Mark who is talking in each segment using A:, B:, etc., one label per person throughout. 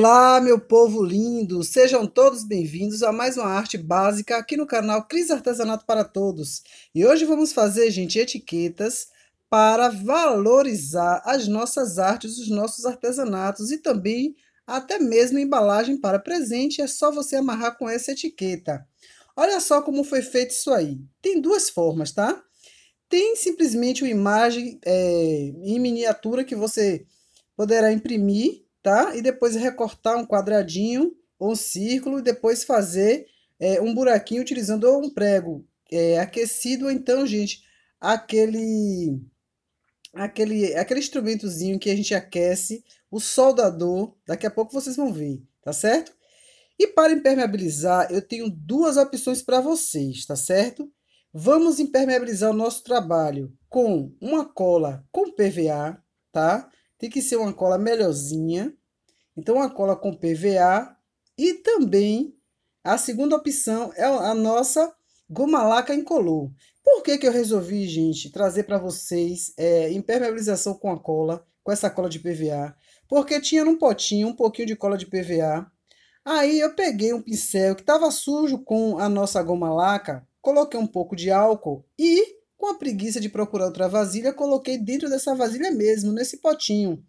A: Olá, meu povo lindo! Sejam todos bem-vindos a mais uma arte básica aqui no canal Cris Artesanato para Todos. E hoje vamos fazer, gente, etiquetas para valorizar as nossas artes, os nossos artesanatos e também até mesmo embalagem para presente. É só você amarrar com essa etiqueta. Olha só como foi feito isso aí. Tem duas formas, tá? Tem simplesmente uma imagem é, em miniatura que você poderá imprimir tá? E depois recortar um quadradinho ou um círculo e depois fazer é, um buraquinho utilizando um prego é, aquecido, ou então, gente, aquele, aquele, aquele instrumentozinho que a gente aquece, o soldador. Daqui a pouco vocês vão ver, tá certo? E para impermeabilizar, eu tenho duas opções para vocês, tá certo? Vamos impermeabilizar o nosso trabalho com uma cola com PVA, tá? Tem que ser uma cola melhorzinha. Então, uma cola com PVA. E também, a segunda opção é a nossa goma laca incolor. Por que, que eu resolvi, gente, trazer para vocês é, impermeabilização com a cola, com essa cola de PVA? Porque tinha num potinho um pouquinho de cola de PVA. Aí eu peguei um pincel que estava sujo com a nossa goma laca, coloquei um pouco de álcool e com a preguiça de procurar outra vasilha, coloquei dentro dessa vasilha mesmo, nesse potinho.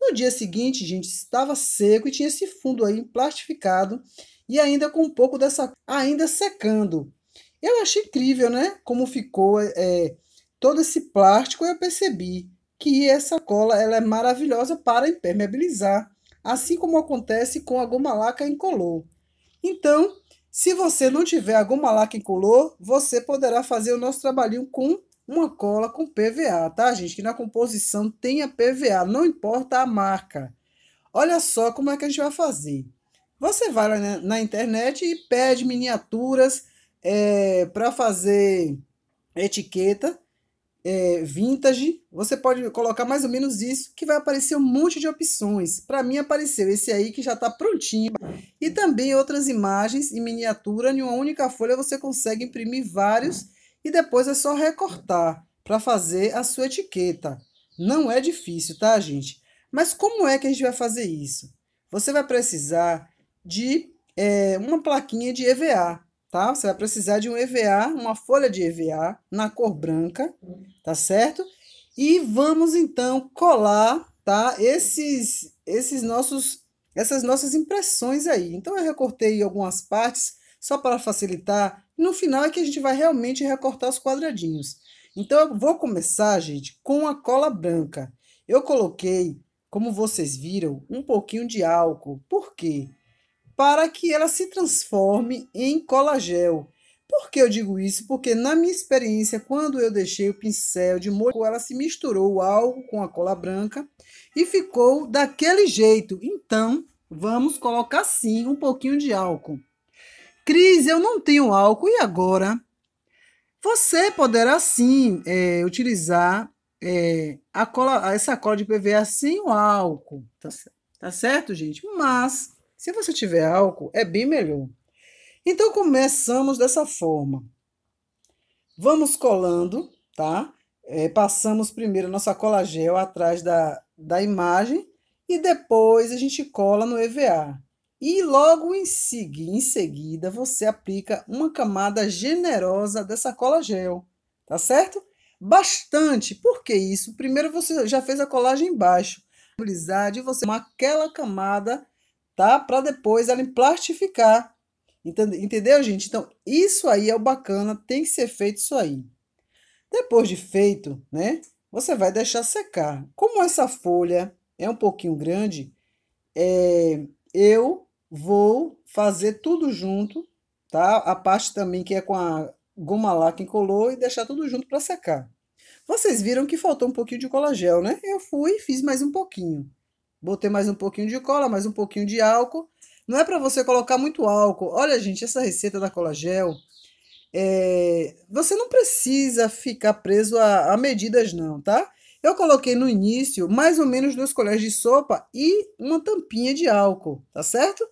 A: No dia seguinte, gente, estava seco e tinha esse fundo aí plastificado e ainda com um pouco dessa ainda secando. Eu achei incrível, né? Como ficou é, todo esse plástico, eu percebi que essa cola ela é maravilhosa para impermeabilizar, assim como acontece com a goma laca incolor. Então, se você não tiver alguma laca incolor, você poderá fazer o nosso trabalhinho com uma cola com PVA, tá, gente? Que na composição tenha PVA, não importa a marca. Olha só como é que a gente vai fazer. Você vai lá na, internet e pede miniaturas é, eh, para fazer etiqueta é, vintage, você pode colocar mais ou menos isso, que vai aparecer um monte de opções. Para mim apareceu esse aí que já está prontinho. E também outras imagens em miniatura, em uma única folha você consegue imprimir vários e depois é só recortar para fazer a sua etiqueta. Não é difícil, tá, gente? Mas como é que a gente vai fazer isso? Você vai precisar de é, uma plaquinha de EVA, tá? Você vai precisar de um EVA, uma folha de EVA na cor branca, tá certo? E vamos então colar, tá? Esses, esses nossos, essas nossas impressões aí. Então eu recortei algumas partes só para facilitar. No final é que a gente vai realmente recortar os quadradinhos. Então eu vou começar, gente, com a cola branca. Eu coloquei, como vocês viram, um pouquinho de álcool. Por quê? para que ela se transforme em colagel. Por que eu digo isso? Porque na minha experiência, quando eu deixei o pincel de molho, ela se misturou algo com a cola branca e ficou daquele jeito. Então, vamos colocar sim um pouquinho de álcool. Cris, eu não tenho álcool e agora? Você poderá sim é, utilizar é, a cola, essa cola de PVA sem o álcool, tá, tá certo, gente? Mas se você tiver álcool, é bem melhor. Então começamos dessa forma. Vamos colando, tá? É, passamos primeiro nossa cola gel atrás da, da imagem e depois a gente cola no EVA. E logo em, segui, em seguida você aplica uma camada generosa dessa cola gel, tá certo? Bastante, por que isso? Primeiro você já fez a colagem embaixo, e você uma aquela camada tá? Para depois ela plastificar. Entendeu, gente? Então, isso aí é o bacana, tem que ser feito isso aí. Depois de feito, né? Você vai deixar secar. Como essa folha é um pouquinho grande, é, eu vou fazer tudo junto, tá? A parte também que é com a goma laca encolou e deixar tudo junto para secar. Vocês viram que faltou um pouquinho de cola gel, né? Eu fui e fiz mais um pouquinho. Botei mais um pouquinho de cola, mais um pouquinho de álcool. Não é para você colocar muito álcool. Olha, gente, essa receita da cola é... você não precisa ficar preso a, a medidas não, tá? Eu coloquei no início mais ou menos duas colheres de sopa e uma tampinha de álcool, tá certo?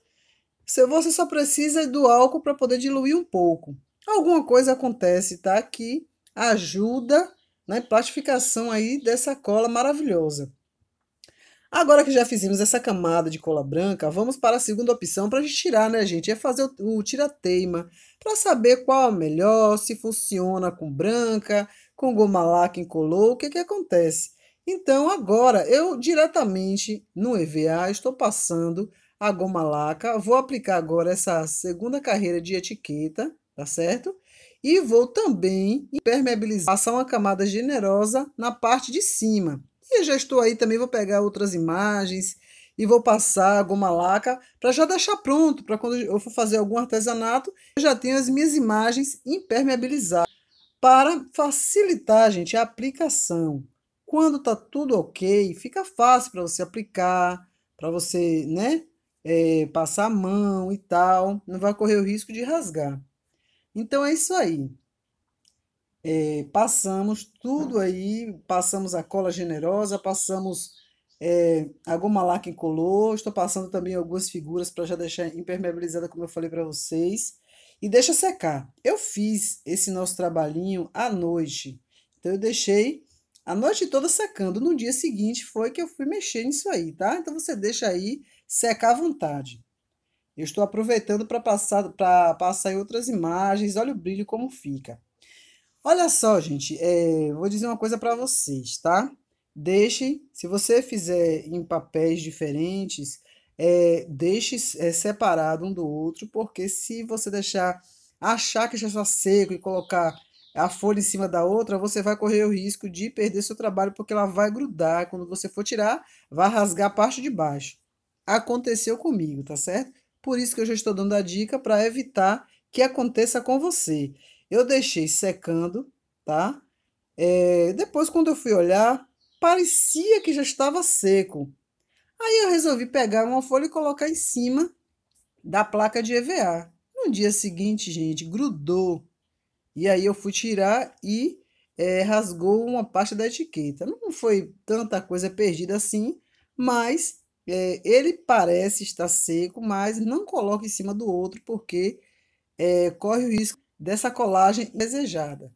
A: Você só precisa do álcool para poder diluir um pouco. Alguma coisa acontece, tá? Que ajuda na plastificação aí dessa cola maravilhosa. Agora que já fizemos essa camada de cola branca, vamos para a segunda opção para a gente tirar, né, gente? É fazer o, o tirateima, para saber qual é melhor, se funciona com branca, com goma laca incolor, o que, que acontece. Então, agora, eu diretamente no EVA estou passando a goma laca, vou aplicar agora essa segunda carreira de etiqueta, tá certo? E vou também impermeabilizar, passar uma camada generosa na parte de cima. E já estou aí também, vou pegar outras imagens e vou passar alguma laca para já deixar pronto, para quando eu for fazer algum artesanato, eu já tenho as minhas imagens impermeabilizadas para facilitar, gente, a aplicação. Quando tá tudo ok, fica fácil para você aplicar, para você, né, é, passar a mão e tal, não vai correr o risco de rasgar. Então é isso aí é, passamos tudo aí, passamos a cola generosa, passamos é, a goma laca estou passando também algumas figuras para já deixar impermeabilizada, como eu falei para vocês, e deixa secar. Eu fiz esse nosso trabalhinho à noite, então eu deixei a noite toda secando, no dia seguinte foi que eu fui mexer nisso aí, tá? Então você deixa aí secar à vontade. Eu estou aproveitando para passar, pra passar outras imagens, olha o brilho como fica. Olha só, gente, é, vou dizer uma coisa para vocês, tá? Deixe, se você fizer em papéis diferentes, é, deixe é, separado um do outro, porque se você deixar achar que já está seco e colocar a folha em cima da outra, você vai correr o risco de perder seu trabalho, porque ela vai grudar. Quando você for tirar, vai rasgar a parte de baixo. Aconteceu comigo, tá certo? Por isso que eu já estou dando a dica para evitar que aconteça com você. Eu deixei secando, tá? É, depois, quando eu fui olhar, parecia que já estava seco. Aí eu resolvi pegar uma folha e colocar em cima da placa de EVA. No dia seguinte, gente, grudou. E aí eu fui tirar e é, rasgou uma parte da etiqueta. Não foi tanta coisa perdida assim, mas é, ele parece estar seco, mas não coloque em cima do outro, porque é, corre o risco dessa colagem desejada.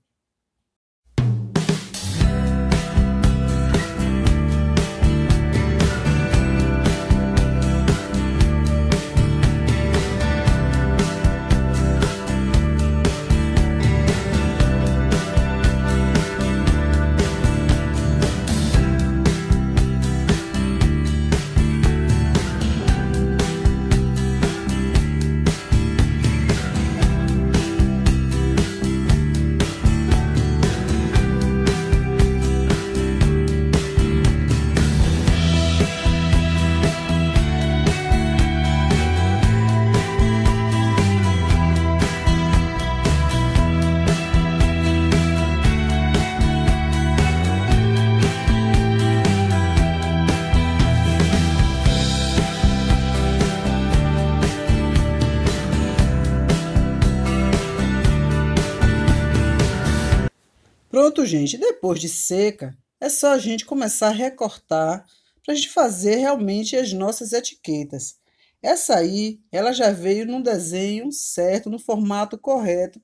A: Pronto, gente. Depois de seca, é só a gente começar a recortar para a gente fazer realmente as nossas etiquetas. Essa aí, ela já veio num desenho certo, no formato correto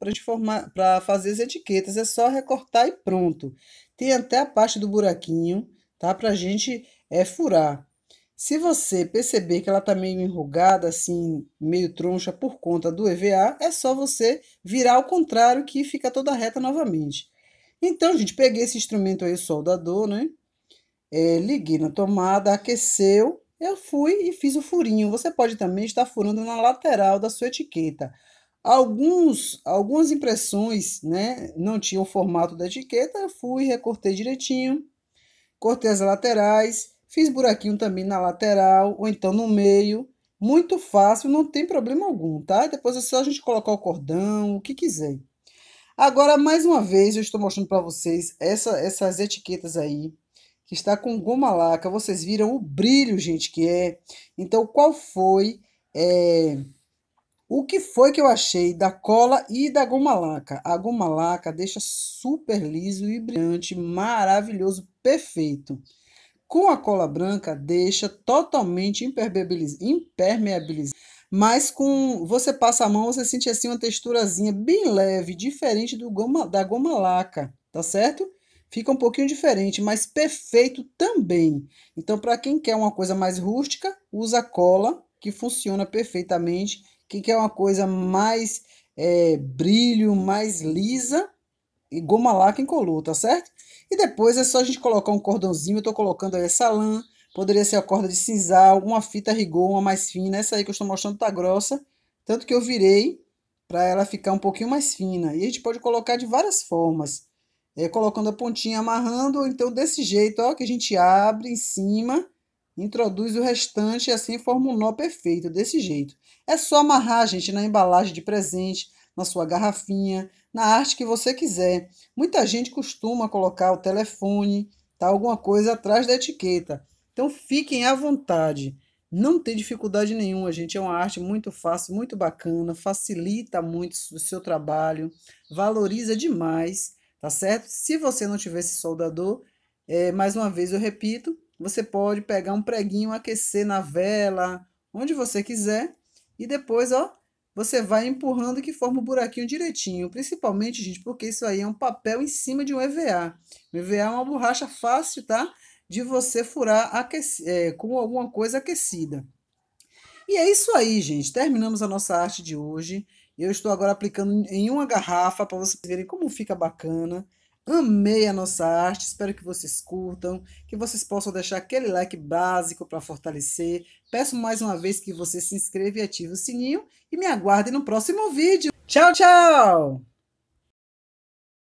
A: para fazer as etiquetas. É só recortar e pronto. Tem até a parte do buraquinho, tá? Para a gente é, furar. Se você perceber que ela está meio enrugada, assim, meio troncha por conta do EVA, é só você virar ao contrário que fica toda reta novamente. Então, gente, peguei esse instrumento aí, soldador, né? É, liguei na tomada, aqueceu, eu fui e fiz o furinho. Você pode também estar furando na lateral da sua etiqueta. Alguns, algumas impressões né, não tinham o formato da etiqueta, eu fui, recortei direitinho, cortei as laterais, fiz buraquinho também na lateral ou então no meio. Muito fácil, não tem problema algum, tá? Depois é só a gente colocar o cordão, o que quiser. Agora, mais uma vez, eu estou mostrando para vocês essa, essas etiquetas aí, que está com goma laca. Vocês viram o brilho, gente, que é. Então, qual foi... É... O que foi que eu achei da cola e da goma laca? A goma laca deixa super liso e brilhante, maravilhoso, perfeito. Com a cola branca, deixa totalmente impermeabilizado mas com você passa a mão, você sente assim uma texturazinha bem leve, diferente do goma, da goma laca, tá certo? Fica um pouquinho diferente, mas perfeito também. Então, para quem quer uma coisa mais rústica, usa cola, que funciona perfeitamente. Quem quer uma coisa mais é, brilho, mais lisa, e goma laca incolor, tá certo? E depois é só a gente colocar um cordãozinho, eu tô colocando aí essa lã, Poderia ser a corda de cinzal, uma fita rigor, uma mais fina. Essa aí que eu estou mostrando tá grossa, tanto que eu virei para ela ficar um pouquinho mais fina. E a gente pode colocar de várias formas. É, colocando a pontinha, amarrando, ou então desse jeito, ó, que a gente abre em cima, introduz o restante e assim forma um nó perfeito, desse jeito. É só amarrar, gente, na embalagem de presente, na sua garrafinha, na arte que você quiser. Muita gente costuma colocar o telefone, tá, alguma coisa atrás da etiqueta. Então fiquem à vontade. Não tem dificuldade nenhuma, gente. É uma arte muito fácil, muito bacana, facilita muito o seu trabalho, valoriza demais, tá certo? Se você não tivesse soldador, é, mais uma vez eu repito, você pode pegar um preguinho, aquecer na vela, onde você quiser, e depois, ó, você vai empurrando que forma o um buraquinho direitinho. Principalmente, gente, porque isso aí é um papel em cima de um EVA. O EVA é uma borracha fácil, tá? de você furar é, com alguma coisa aquecida. E é isso aí, gente. Terminamos a nossa arte de hoje. Eu estou agora aplicando em uma garrafa para vocês verem como fica bacana. Amei a nossa arte, espero que vocês curtam, que vocês possam deixar aquele like básico para fortalecer. Peço mais uma vez que você se inscreva e ative o sininho e me aguarde no próximo vídeo. Tchau, tchau!